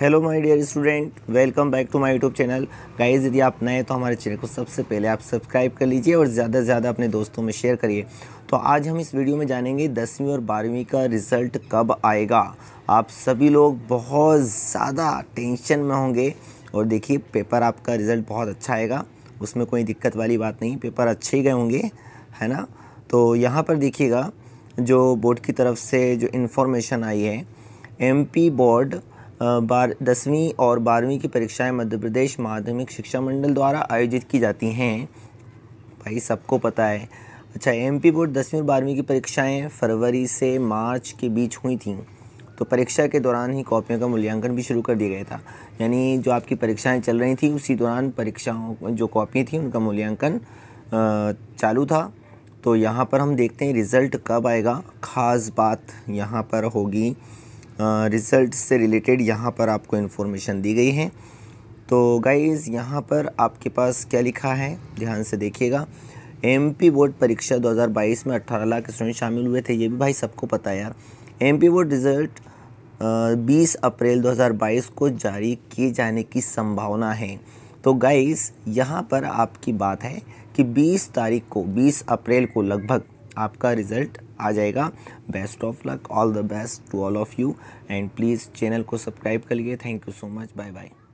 hello my dear student welcome back to my YouTube channel guys यदि आप नए तो हमारे चैनल को सबसे पहले आप सब्सक्राइब कर लीजिए और ज़्यादा से ज़्यादा अपने दोस्तों में शेयर करिए तो आज हम इस वीडियो में जानेंगे दसवीं और बारहवीं का रिज़ल्ट कब आएगा आप सभी लोग बहुत ज़्यादा टेंशन में होंगे और देखिए पेपर आपका रिज़ल्ट बहुत अच्छा आएगा उसमें कोई दिक्कत वाली बात नहीं पेपर अच्छे ही गए होंगे है ना तो यहाँ पर देखिएगा जो बोर्ड की तरफ से जो इन्फॉर्मेशन आई है एम बोर्ड बार दसवीं और बारहवीं की परीक्षाएं मध्य प्रदेश माध्यमिक शिक्षा मंडल द्वारा आयोजित की जाती हैं भाई सबको पता है अच्छा एम पी बोर्ड दसवीं और बारहवीं की परीक्षाएं फरवरी से मार्च के बीच हुई थी तो परीक्षा के दौरान ही कॉपियों का मूल्यांकन भी शुरू कर दिया गया था यानी जो आपकी परीक्षाएं चल रही थी उसी दौरान परीक्षाओं जो कॉपियाँ थी उनका मूल्यांकन चालू था तो यहाँ पर हम देखते हैं रिज़ल्ट कब आएगा ख़ास बात यहाँ पर होगी रिज़ल्ट से रिलेटेड यहाँ पर आपको इन्फॉर्मेशन दी गई है तो गाइज़ यहाँ पर आपके पास क्या लिखा है ध्यान से देखिएगा एमपी बोर्ड परीक्षा 2022 में 18 लाख स्टूडेंट शामिल हुए थे ये भी भाई सबको पता है यार एमपी बोर्ड रिज़ल्ट 20 अप्रैल 2022 को जारी किए जाने की संभावना है तो गाइज़ यहाँ पर आपकी बात है कि 20 तारीख को 20 अप्रैल को लगभग आपका रिज़ल्ट आ जाएगा best of luck all the best to all of you and please channel को सब्सक्राइब कर लिए thank you so much bye bye